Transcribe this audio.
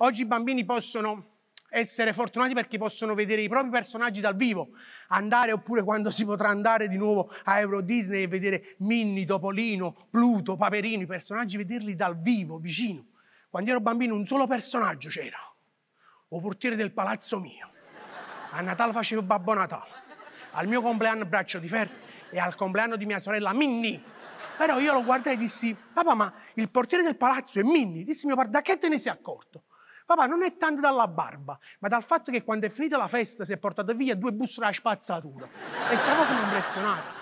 Oggi i bambini possono essere fortunati perché possono vedere i propri personaggi dal vivo, andare oppure quando si potrà andare di nuovo a Euro Disney e vedere Minnie, Topolino, Pluto, Paperino, i personaggi vederli dal vivo, vicino. Quando ero bambino un solo personaggio c'era, o portiere del palazzo mio. A Natale facevo Babbo Natale, al mio compleanno Braccio di Ferro e al compleanno di mia sorella Minnie. Però io lo guardai e dissi, papà ma il portiere del palazzo è Minnie? Dissi mio padre, da che te ne sei accorto? Papà non è tanto dalla barba, ma dal fatto che quando è finita la festa si è portato via due buste alla spazzatura. E sta cosa mi impressionato.